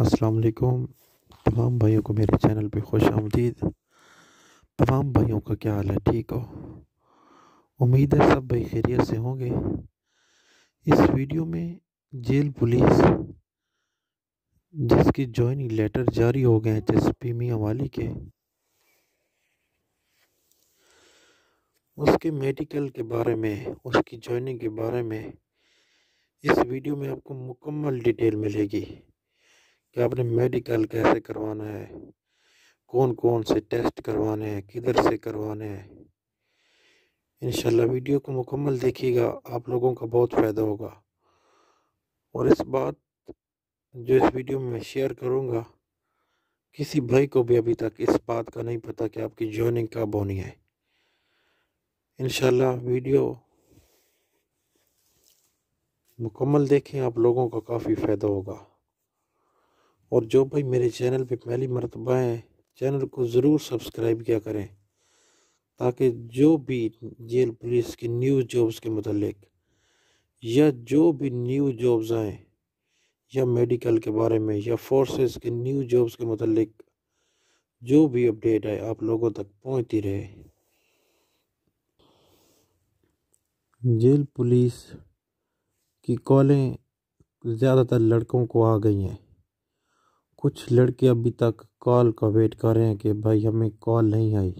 अस्सलाम वालेकुम तमाम भाइयों को मेरे चैनल पे खुश आमदीद तमाम भाइयों का क्या हाल है ठीक हो उम्मीद है सब भाई खैरियत से होंगे इस वीडियो में जेल पुलिस जिसके जॉइनिंग लेटर जारी हो गए हैं पी मियाँ वाली के उसके मेडिकल के बारे में उसकी जॉइनिंग के बारे में इस वीडियो में आपको मुकम्मल डिटेल मिलेगी कि आपने मेडिकल कैसे करवाना है कौन कौन से टेस्ट करवाने हैं किधर से करवाने हैं इनशाला वीडियो को मुकम्मल देखिएगा आप लोगों का बहुत फ़ायदा होगा और इस बात जो इस वीडियो में शेयर करूँगा किसी भाई को भी अभी तक इस बात का नहीं पता कि आपकी जॉइनिंग कब होनी है इनशाला वीडियो मुकम्मल देखें आप लोगों का काफ़ी फ़ायदा होगा और जो भाई मेरे चैनल पे पहली मरतबा है चैनल को ज़रूर सब्सक्राइब किया करें ताकि जो भी जेल पुलिस की न्यू जॉब्स के मतलब या जो भी न्यू जॉब्स आए या मेडिकल के बारे में या फोर्सेस के न्यू जॉब्स के मतलब जो भी अपडेट आए आप लोगों तक पहुँचती रहे जेल पुलिस की कॉलें ज़्यादातर लड़कों को आ गई हैं कुछ लड़के अभी तक कॉल का वेट कर रहे हैं कि भाई हमें कॉल नहीं आई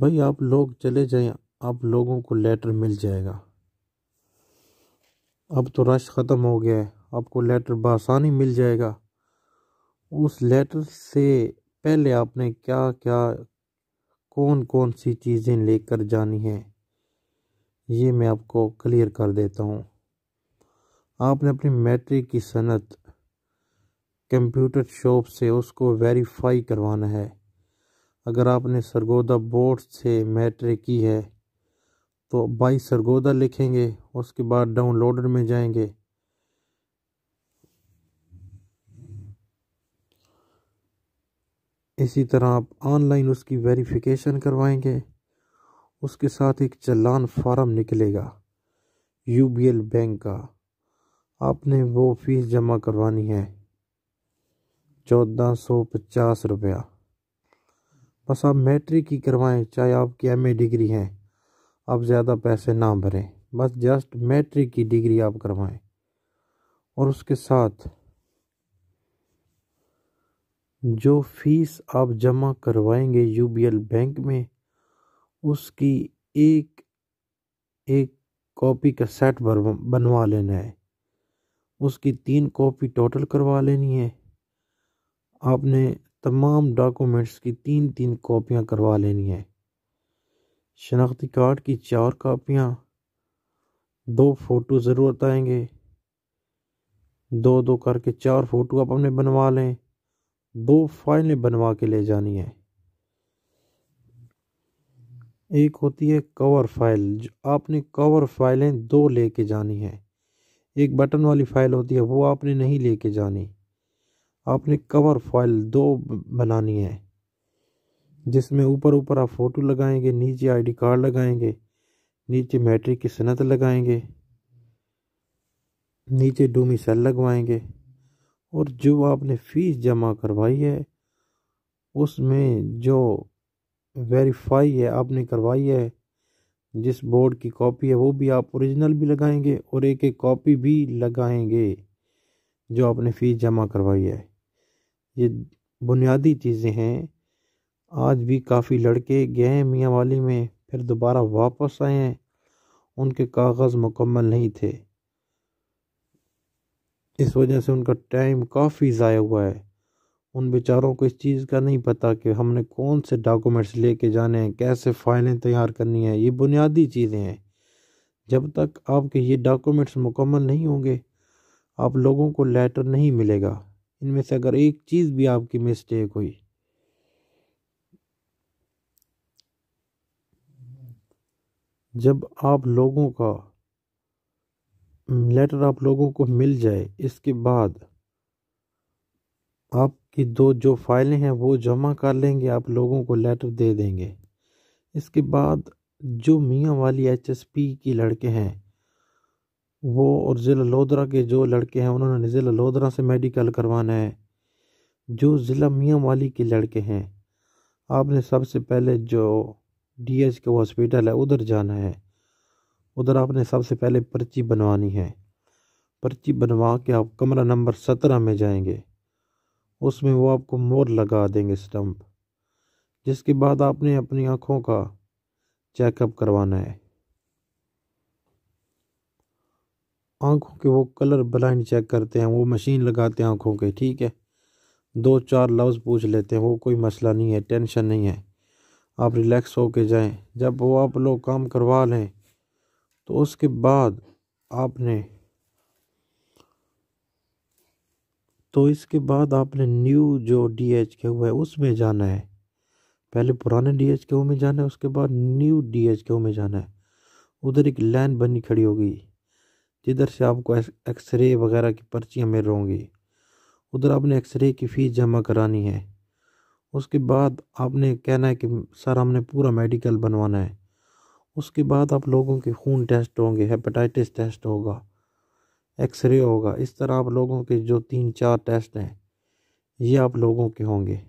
भाई आप लोग चले जाएं आप लोगों को लेटर मिल जाएगा अब तो रश ख़त्म हो गया है आपको लेटर बसानी मिल जाएगा उस लेटर से पहले आपने क्या क्या कौन कौन सी चीज़ें लेकर जानी है ये मैं आपको क्लियर कर देता हूँ आपने अपनी मैट्रिक की सनत कंप्यूटर शॉप से उसको वेरीफाई करवाना है अगर आपने सरगोदा बोर्ड से मैट्रिक की है तो बाई सरगोदा लिखेंगे उसके बाद डाउनलोडर में जाएंगे इसी तरह आप ऑनलाइन उसकी वेरिफिकेशन करवाएंगे उसके साथ एक चलान फार्म निकलेगा यूबीएल बैंक का आपने वो फीस जमा करवानी है चौदह सौ पचास रुपया बस आप मैट्रिक ही करवाएं चाहे आपकी एम डिग्री है आप ज़्यादा पैसे ना भरें बस जस्ट मैट्रिक की डिग्री आप करवाएं और उसके साथ जो फीस आप जमा करवाएंगे यूबीएल बैंक में उसकी एक एक कॉपी का सेट बनवा लेना है उसकी तीन कॉपी टोटल करवा लेनी है आपने तमाम डॉक्यूमेंट्स की तीन तीन कापियाँ करवा लेनी है शनाख्ती कार्ड की चार कापियाँ दो फ़ोटो ज़रूरत आएंगे दो दो करके चार फ़ोटो आप अपने बनवा लें दो फाइलें बनवा के ले जानी है एक होती है कवर फाइल जो आपने कवर फाइलें दो लेके जानी है एक बटन वाली फ़ाइल होती है वो आपने नहीं लेके जानी आपने कवर फाइल दो बनानी है जिसमें ऊपर ऊपर आप फ़ोटो लगाएंगे नीचे आईडी कार्ड लगाएंगे नीचे मैट्रिक की सनत लगाएंगे नीचे डोमी सेल लगवाएंगे और जो आपने फ़ीस जमा करवाई है उसमें जो वेरीफाई है आपने करवाई है जिस बोर्ड की कॉपी है वो भी आप ओरिजिनल भी लगाएंगे और एक एक कॉपी भी लगाएंगे जो आपने फ़ीस जमा करवाई है ये बुनियादी चीज़ें हैं आज भी काफ़ी लड़के गए हैं मियाँ वाली में फिर दोबारा वापस आए हैं उनके कागज़ मुकम्मल नहीं थे इस वजह से उनका टाइम काफ़ी ज़ाया हुआ है उन बेचारों को इस चीज़ का नहीं पता कि हमने कौन से डॉक्यूमेंट्स लेके जाने हैं कैसे फ़ाइलें तैयार करनी है ये बुनियादी चीज़ें हैं जब तक आपके ये डॉक्यूमेंट्स मुकम्मल नहीं होंगे आप लोगों को लेटर नहीं मिलेगा इनमें से अगर एक चीज़ भी आपकी मिस्टेक हुई जब आप लोगों का लेटर आप लोगों को मिल जाए इसके बाद आपकी दो जो फाइलें हैं वो जमा कर लेंगे आप लोगों को लेटर दे देंगे इसके बाद जो मियाँ वाली एचएसपी की लड़के हैं वो और ज़िला लोधरा के जो लड़के हैं उन्होंने ज़िला लोधरा से मेडिकल करवाना है जो ज़िला मियाँ वाली के लड़के हैं आपने सबसे पहले जो डी एच का हॉस्पिटल है उधर जाना है उधर आपने सबसे पहले पर्ची बनवानी है पर्ची बनवा के आप कमरा नंबर सत्रह में जाएंगे उसमें वो आपको मोर लगा देंगे स्टम्प जिसके बाद आपने अपनी आँखों का चेकअप करवाना है आँखों के वो कलर ब्लाइंड चेक करते हैं वो मशीन लगाते हैं आँखों के ठीक है दो चार लफ्ज़ पूछ लेते हैं वो कोई मसला नहीं है टेंशन नहीं है आप रिलैक्स हो के जाएँ जब वो आप लोग काम करवा लें तो उसके बाद आपने तो इसके बाद आपने न्यू जो डी एच के हुआ है उसमें जाना है पहले पुराने डी एच के में जाना है उसके बाद न्यू डी एच के में जाना है उधर एक लाइन बनी खड़ी होगी जिधर से आपको एक्सरे वगैरह की पर्चियाँ मिल होंगी उधर आपने एक्सरे की फ़ीस जमा करानी है उसके बाद आपने कहना है कि सर हमने पूरा मेडिकल बनवाना है उसके बाद आप लोगों के खून टेस्ट होंगे हेपेटाइटिस टेस्ट होगा एक्सरे होगा इस तरह आप लोगों के जो तीन चार टेस्ट हैं ये आप लोगों के होंगे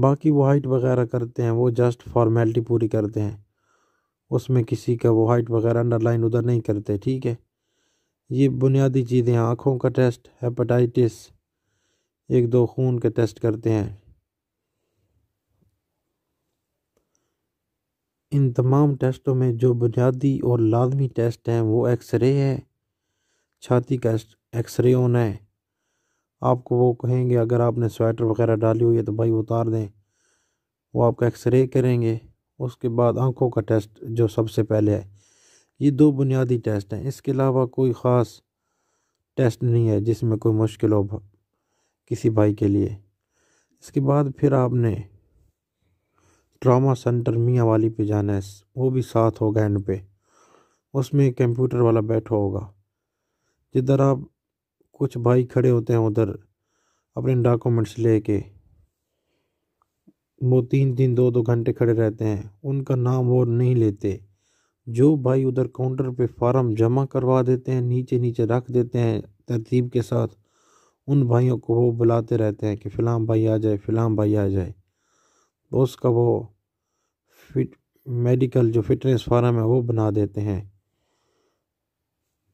बाकी वो हाइट वगैरह करते हैं वो जस्ट फॉर्मेलिटी पूरी करते हैं उसमें किसी का वो हाइट वगैरह अंडरलाइन उधर नहीं करते ठीक है ये बुनियादी चीज़ें आँखों का टेस्ट हेपेटाइटिस एक दो खून के टेस्ट करते हैं इन तमाम टेस्टों में जो बुनियादी और लाजमी टेस्ट हैं वो एक्सरे है छाती का एक्सरे होना है आपको वो कहेंगे अगर आपने स्वेटर वगैरह डाली हुई है तो भाई उतार दें वो आपका एक्सरे करेंगे उसके बाद आँखों का टेस्ट जो सबसे पहले है ये दो बुनियादी टेस्ट हैं इसके अलावा कोई ख़ास टेस्ट नहीं है जिसमें कोई मुश्किल हो किसी भाई के लिए इसके बाद फिर आपने ट्रामा सेंटर मियाँ वाली पे जाना है वो भी साथ होगा एंड पे उसमें कंप्यूटर वाला बैठा होगा जिधर आप कुछ भाई खड़े होते हैं उधर अपने डॉक्यूमेंट्स लेके वो तीन तीन दो दो घंटे खड़े रहते हैं उनका नाम वो नहीं लेते जो भाई उधर काउंटर पे फॉर्म जमा करवा देते हैं नीचे नीचे रख देते हैं तरतीब के साथ उन भाइयों को वो बुलाते रहते हैं कि फ़िलहाल भाई आ जाए फ़िलहाल भाई आ जाए तो उसका वो फिट मेडिकल जो फिटनेस फार्म है वो बना देते हैं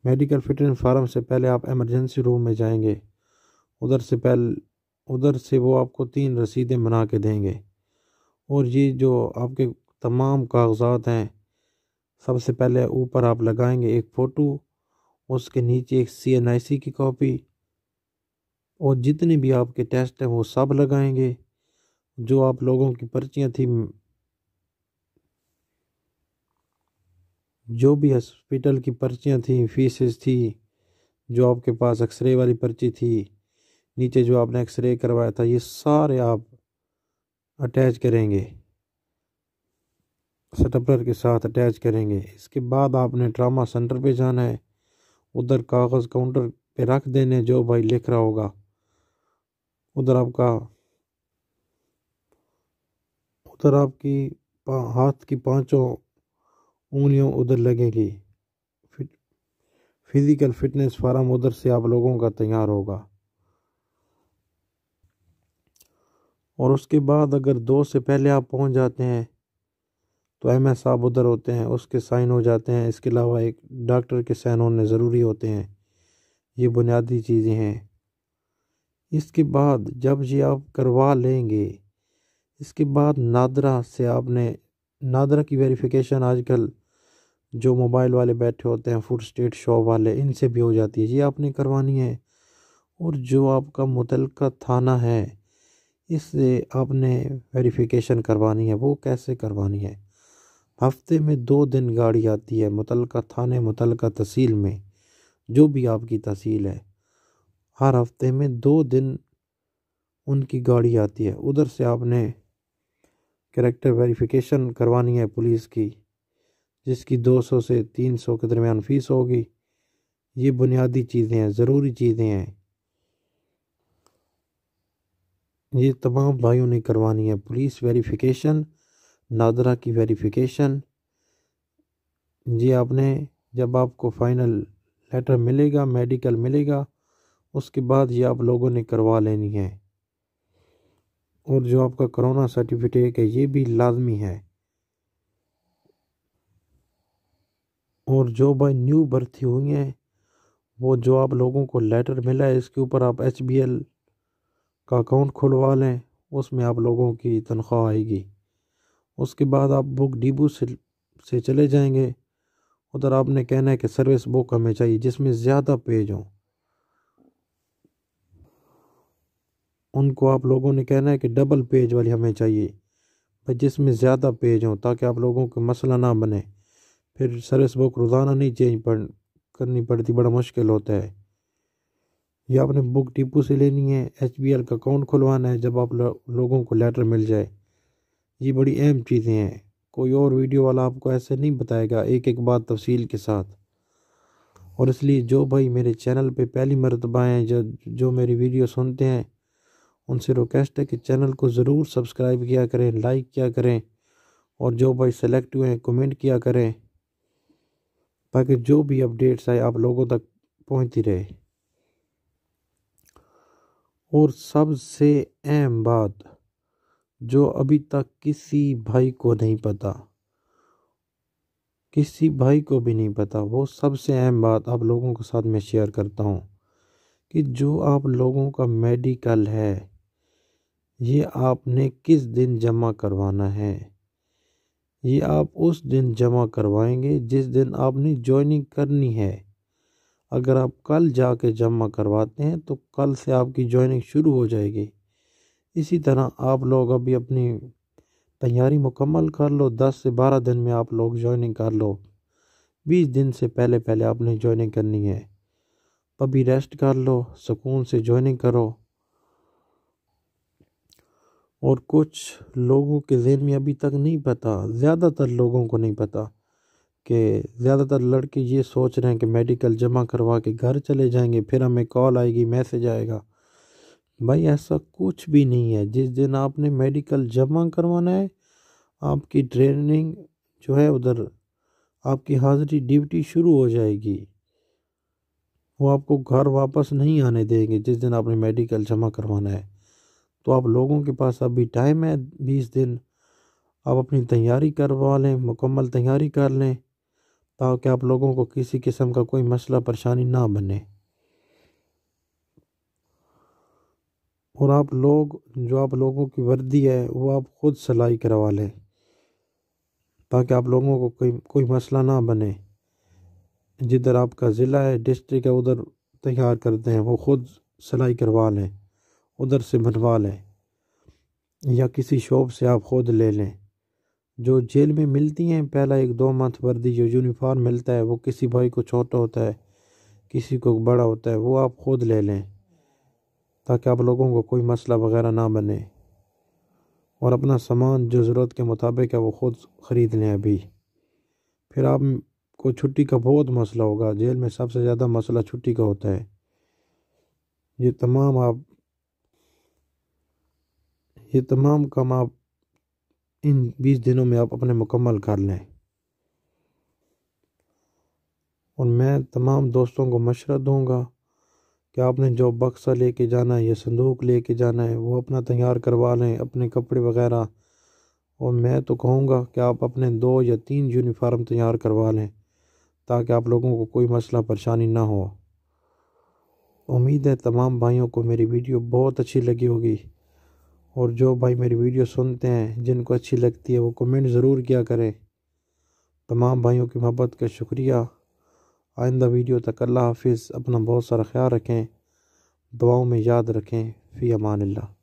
मेडिकल फिटनेस फार्म से पहले आप एमरजेंसी रूम में जाएंगे उधर से पहले उधर से वो आपको तीन रसीदें बना के देंगे और ये जो आपके तमाम कागजात हैं सबसे पहले ऊपर आप लगाएंगे एक फ़ोटो उसके नीचे एक सी एन आई सी की कॉपी और जितने भी आपके टेस्ट हैं वो सब लगाएंगे जो आप लोगों की पर्चियाँ थी जो भी हॉस्पिटल की पर्चियाँ थी फीसेस थी जो आपके पास एक्सरे वाली पर्ची थी नीचे जो आपने एक्सरे करवाया था ये सारे आप अटैच करेंगे स्टपलर के साथ अटैच करेंगे इसके बाद आपने ट्रामा सेंटर पे जाना है उधर कागज़ काउंटर पे रख देने जो भाई लिख रहा होगा उधर आपका उधर आपकी हाथ की पांचों उंगलियों उधर लगेगी फिजिकल फिटनेस फार्म उधर से आप लोगों का तैयार होगा और उसके बाद अगर दो से पहले आप पहुंच जाते हैं तो एम एस साहब उधर होते हैं उसके साइन हो जाते हैं इसके अलावा एक डॉक्टर के साइन होने ज़रूरी होते हैं ये बुनियादी चीज़ें हैं इसके बाद जब ये आप करवा लेंगे इसके बाद नादरा से आपने नादरा की वेरिफिकेशन आजकल जो मोबाइल वाले बैठे होते हैं फूड स्टेट शॉप वाले इनसे भी हो जाती है ये आपने करवानी है और जो आपका मुतलका थाना है इससे आपने वेरिफिकेशन करवानी है वो कैसे करवानी है हफ्ते में दो दिन गाड़ी आती है मुतल थाने मुतल तहसील में जो भी आपकी तहसील है हर हफ्ते में दो दिन उनकी गाड़ी आती है उधर से आपने करेक्टर वेरिफिकेशन करवानी है पुलिस की जिसकी 200 से 300 के दरमियान फ़ीस होगी ये बुनियादी चीज़ें हैं ज़रूरी चीज़ें हैं ये तमाम भाइयों ने करवानी है पुलिस वेरिफिकेशन नादरा की वेरिफिकेशन ये आपने जब आपको फाइनल लेटर मिलेगा मेडिकल मिलेगा उसके बाद ये आप लोगों ने करवा लेनी है और जो आपका कोरोना सर्टिफिकेट है ये भी लाजमी है और जो भाई न्यू भर्ती हुई हैं वो जो आप लोगों को लेटर मिला है इसके ऊपर आप एच बी एल का अकाउंट खुलवा लें उसमें आप लोगों की तनख्वाह आएगी उसके बाद आप बुक डिबू से से चले जाएंगे उधर आपने कहना है कि सर्विस बुक हमें चाहिए जिसमें ज़्यादा पेज हों उनको आप लोगों ने कहना है कि डबल पेज वाली हमें चाहिए पर जिसमें ज़्यादा पेज हों ताकि आप लोगों को मसला ना बने फिर सर्विस बुक रोज़ाना नहीं चेंज पड़ करनी पड़ती बड़ा मुश्किल होता है या आपने बुक टिपू से लेनी है एच का अकाउंट खुलवाना है जब आप लोगों को लेटर मिल जाए ये बड़ी अहम चीज़ें हैं कोई और वीडियो वाला आपको ऐसे नहीं बताएगा एक एक बात तफसील के साथ और इसलिए जो भाई मेरे चैनल पे पहली मरतबा हैं जो जो मेरी वीडियो सुनते हैं उनसे रिक्वेस्ट है कि चैनल को ज़रूर सब्सक्राइब किया करें लाइक किया करें और जो भाई सेलेक्ट हुए हैं कमेंट किया करें ताकि जो भी अपडेट्स आए आप लोगों तक पहुंचती रहे और सबसे अहम बात जो अभी तक किसी भाई को नहीं पता किसी भाई को भी नहीं पता वो सबसे अहम बात आप लोगों के साथ मैं शेयर करता हूँ कि जो आप लोगों का मेडिकल है ये आपने किस दिन जमा करवाना है ये आप उस दिन जमा करवाएंगे जिस दिन आपने ज्वाइनिंग करनी है अगर आप कल जाके जमा करवाते हैं तो कल से आपकी जॉइनिंग शुरू हो जाएगी इसी तरह आप लोग अभी अपनी तैयारी मुकम्मल कर लो दस से बारह दिन में आप लोग ज्वाइनिंग कर लो बीस दिन से पहले पहले आपने ज्वाइनिंग करनी है अभी रेस्ट कर लो सुकून से जॉइनिंग करो और कुछ लोगों के जहन में अभी तक नहीं पता ज़्यादातर लोगों को नहीं पता कि ज़्यादातर लड़के ये सोच रहे हैं कि मेडिकल जमा करवा के घर चले जाएंगे फिर हमें कॉल आएगी मैसेज आएगा भाई ऐसा कुछ भी नहीं है जिस दिन आपने मेडिकल जमा करवाना है आपकी ट्रेनिंग जो है उधर आपकी हाज़िरी ड्यूटी शुरू हो जाएगी वो आपको घर वापस नहीं आने देंगे जिस दिन आपने मेडिकल जमा करवाना है तो आप लोगों के पास अभी टाइम है बीस दिन आप अपनी तैयारी करवा लें मुकम्मल तैयारी कर लें ताकि आप लोगों को किसी किस्म का कोई मसला परेशानी ना बने और आप लोग जो आप लोगों की वर्दी है वो आप ख़ुद सिलाई करवा लें ताकि आप लोगों को कोई कोई मसला ना बने जिधर आपका ज़िला है डिस्ट्रिक्ट है उधर तैयार करते हैं वो ख़ुद सिलाई करवा लें उधर से बनवा लें या किसी शॉप से आप ख़ुद ले लें जो जेल में मिलती हैं पहला एक दो मंथ वर्दी जो यूनिफॉर्म मिलता है वो किसी भाई को छोटा होता है किसी को बड़ा होता है वो आप ख़ुद ले लें ताकि आप लोगों को कोई मसला वगैरह ना बने और अपना सामान जो ज़रूरत के मुताबिक है वो ख़ुद ख़रीद लें अभी फिर आप को छुट्टी का बहुत मसला होगा जेल में सबसे ज़्यादा मसला छुट्टी का होता है ये तमाम आप ये तमाम काम आप इन बीस दिनों में आप अपने मुकम्मल कर लें और मैं तमाम दोस्तों को मशवरा दूँगा कि आपने जो बक्सा लेके जाना है या संदूक लेके जाना है वो अपना तैयार करवा लें अपने कपड़े वगैरह और मैं तो कहूँगा कि आप अपने दो या तीन यूनिफार्म तैयार करवा लें ताकि आप लोगों को कोई मसला परेशानी ना हो उम्मीद है तमाम भाइयों को मेरी वीडियो बहुत अच्छी लगी होगी और जो भाई मेरी वीडियो सुनते हैं जिनको अच्छी लगती है वो कमेंट ज़रूर किया करें तमाम भाइयों की मोहब्बत का शुक्रिया आइंदा वीडियो तक अल्लाह हाफिज़ अपना बहुत सारा ख्याल रखें दुआओं में याद रखें फ़ी अमान ला